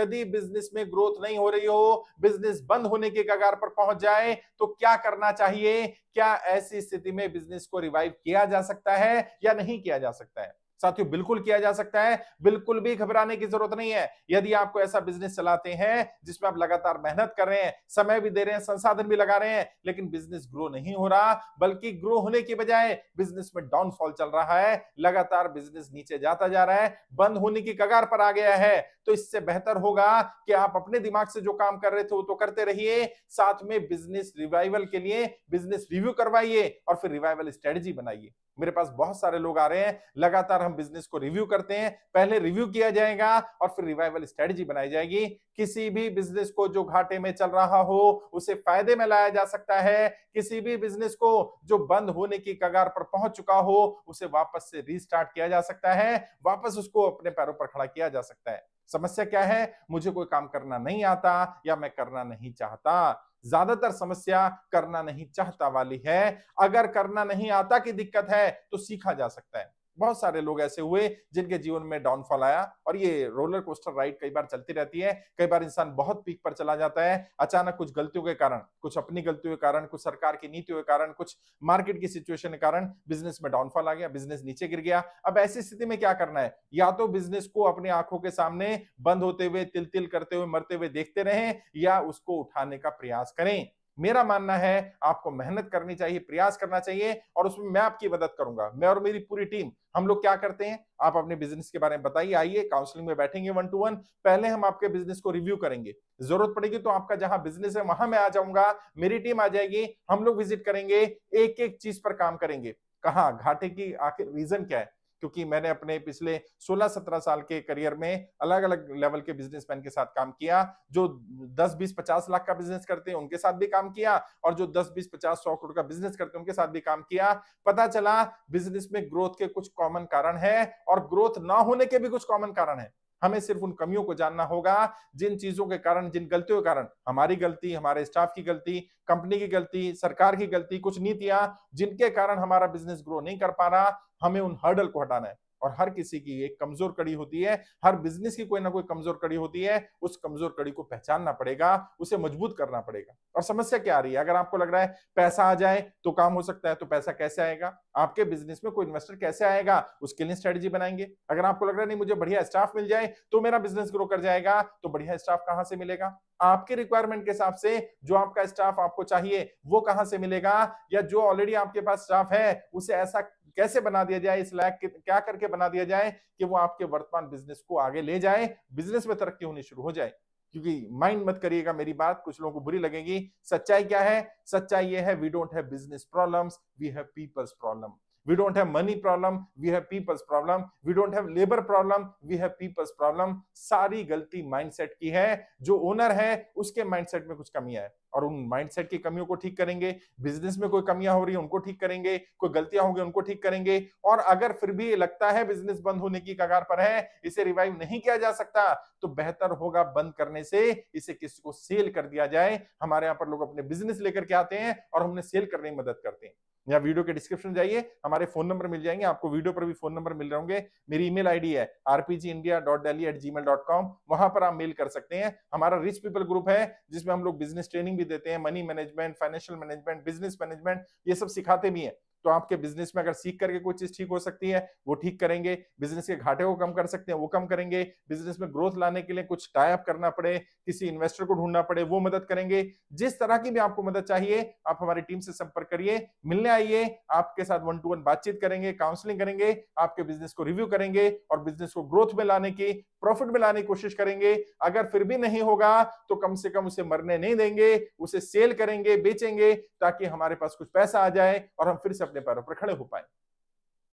यदि बिजनेस में ग्रोथ नहीं हो रही हो बिजनेस बंद होने के कगार पर पहुंच जाए तो क्या करना चाहिए क्या ऐसी स्थिति में बिजनेस को रिवाइव किया जा सकता है या नहीं किया जा सकता है साथियों बिल्कुल किया जा सकता है बिल्कुल भी घबराने की जरूरत नहीं है यदि आपको ऐसा बिजनेस चलाते हैं जिसमें आप लगातार मेहनत कर रहे हैं समय भी दे रहे हैं संसाधन भी लगा रहे हैं लेकिन बिजनेस ग्रो नहीं हो रहा बल्कि ग्रो होने की बजाय बिजनेस में डाउनफॉल चल रहा है लगातार बिजनेस नीचे जाता जा रहा है बंद होने की कगार पर आ गया है तो इससे बेहतर होगा कि आप अपने दिमाग से जो काम कर रहे थे वो तो करते रहिए साथ में बिजनेस रिवाइवल के लिए बिजनेस रिव्यू करवाइए और फिर रिवाइवल स्ट्रेटेजी बनाइए मेरे पास बहुत सारे लोग आ रहे हैं लगातार हम बिजनेस को रिव्यू करते हैं पहले रिव्यू किया जाएगा और फिर रिवाइवल स्ट्रेटजी बनाई जाएगी किसी भी बिजनेस को जो घाटे में चल रहा हो उसे फायदे में लाया जा सकता है किसी भी बिजनेस को जो बंद होने की कगार पर पहुंच चुका हो उसे वापस से रिस्टार्ट किया जा सकता है वापस उसको अपने पैरों पर खड़ा किया जा सकता है समस्या क्या है मुझे कोई काम करना नहीं आता या मैं करना नहीं चाहता ज्यादातर समस्या करना नहीं चाहता वाली है अगर करना नहीं आता की दिक्कत है तो सीखा जा सकता है बहुत सारे लोग ऐसे हुए जिनके जीवन में डाउनफॉल आया और ये रोलर कोस्टर राइड कई बार चलती रहती है कई बार इंसान बहुत पीक पर चला जाता है अचानक कुछ गलतियों के कारण कुछ अपनी गलतियों के कारण कुछ सरकार की नीतियों के कारण कुछ मार्केट की सिचुएशन के कारण बिजनेस में डाउनफॉल आ गया बिजनेस नीचे गिर गया अब ऐसी स्थिति में क्या करना है या तो बिजनेस को अपनी आंखों के सामने बंद होते हुए तिल तिल करते हुए मरते हुए देखते रहे या उसको उठाने का प्रयास करें मेरा मानना है आपको मेहनत करनी चाहिए प्रयास करना चाहिए और उसमें मैं आपकी मदद करूंगा मैं और मेरी पूरी टीम हम लोग क्या करते हैं आप अपने बिजनेस के बारे में बताइए आइए काउंसलिंग में बैठेंगे वन टू वन पहले हम आपके बिजनेस को रिव्यू करेंगे जरूरत पड़ेगी तो आपका जहां बिजनेस है वहां मैं आ जाऊंगा मेरी टीम आ जाएगी हम लोग विजिट करेंगे एक एक चीज पर काम करेंगे कहा घाटे की आखिर रीजन क्या है क्योंकि मैंने अपने पिछले 16-17 साल के करियर में अलग अलग लेवल के बिजनेसमैन के साथ काम किया जो 10 20 50 लाख का बिजनेस करते हैं उनके साथ भी काम किया और जो 10 20 50 सौ करोड़ का बिजनेस करते हैं उनके साथ भी काम किया पता चला बिजनेस में ग्रोथ के कुछ कॉमन कारण है और ग्रोथ ना होने के भी कुछ कॉमन कारण है हमें सिर्फ उन कमियों को जानना होगा जिन चीजों के कारण जिन गलतियों के कारण हमारी गलती हमारे स्टाफ की गलती कंपनी की गलती सरकार की गलती कुछ नीतियां जिनके कारण हमारा बिजनेस ग्रो नहीं कर पा रहा हमें उन हर्डल को हटाना है और हर किसी की एक कमजोर कड़ी होती है हर बिजनेस की कोई ना कोई कमजोर कड़ी होती है उस कमजोर कड़ी को पहचानना पड़ेगा उसे मजबूत करना पड़ेगा और समस्या क्या आ रही है अगर आपको लग रहा है पैसा आ जाए तो काम हो सकता है तो पैसा कैसे आएगा आपके बिजनेस में कोई इन्वेस्टर कैसे आएगा उसके लिए स्ट्रेटेजी बनाएंगे अगर आपको लग रहा है नहीं मुझे बढ़िया स्टाफ मिल जाए तो मेरा बिजनेस ग्रो कर जाएगा तो बढ़िया स्टाफ कहां से मिलेगा आपके रिक्वायरमेंट के हिसाब से जो आपका स्टाफ आपको चाहिए वो कहां से मिलेगा या जो ऑलरेडी आपके पास स्टाफ है उसे ऐसा कैसे बना दिया जाए इस लायक क्या करके बना दिया जाए कि वो आपके वर्तमान बिजनेस को आगे ले जाए बिजनेस में तरक्की होनी शुरू हो जाए क्योंकि माइंड मत करिएगा मेरी बात कुछ लोगों को बुरी लगेगी सच्चाई क्या है सच्चाई ये है we don't have business problems we have peoples problem we don't have money problem we have people's problem we don't have labor problem we have people's problem सारी गलती माइंडसेट की है जो ओनर है उसके माइंडसेट में कुछ कमियां है और उन माइंडसेट की कमियों को ठीक करेंगे बिजनेस में कोई कमियां हो रही है उनको ठीक करेंगे कोई गलतियां होंगी उनको ठीक करेंगे और अगर फिर भी लगता है बिजनेस बंद होने की कगार पर है इसे रिवाइव नहीं किया जा सकता तो बेहतर होगा बंद करने से इसे किसी को सेल कर दिया जाए हमारे यहाँ पर लोग अपने बिजनेस लेकर के आते हैं और हमने सेल करने में मदद करते हैं या वीडियो के डिस्क्रिप्शन जाइए हमारे फोन नंबर मिल जाएंगे आपको वीडियो पर भी फोन नंबर मिल रहे होंगे मेरी ईमेल आईडी है RPG India dot daily at Gmail dot com वहां पर आप मेल कर सकते हैं हमारा रिच पीपल ग्रुप है जिसमें हम लोग बिजनेस ट्रेनिंग भी देते हैं money management financial management business management ये सब सिखाते भी हैं तो आपके बिजनेस में अगर सीख करके कोई चीज ठीक हो सकती है वो ठीक करेंगे बिजनेस के घाटे को कम कर सकते हैं वो कम करेंगे बिजनेस में ग्रोथ लाने के लिए कुछ टाइप करना पड़े किसी इन्वेस्टर को ढूंढना पड़े वो मदद करेंगे जिस तरह की भी आपको मदद चाहिए आप हमारी टीम से संपर्क करिए मिलने आइए आपके साथ वन टू वन बातचीत करेंगे काउंसलिंग करेंगे आपके बिजनेस को रिव्यू करेंगे और बिजनेस को ग्रोथ में लाने की प्रॉफिट में लाने की कोशिश करेंगे अगर फिर भी नहीं होगा तो कम से कम उसे मरने नहीं देंगे उसे सेल करेंगे बेचेंगे ताकि हमारे पास कुछ पैसा आ जाए और हम फिर से अपने पैरों पर खड़े हो पाए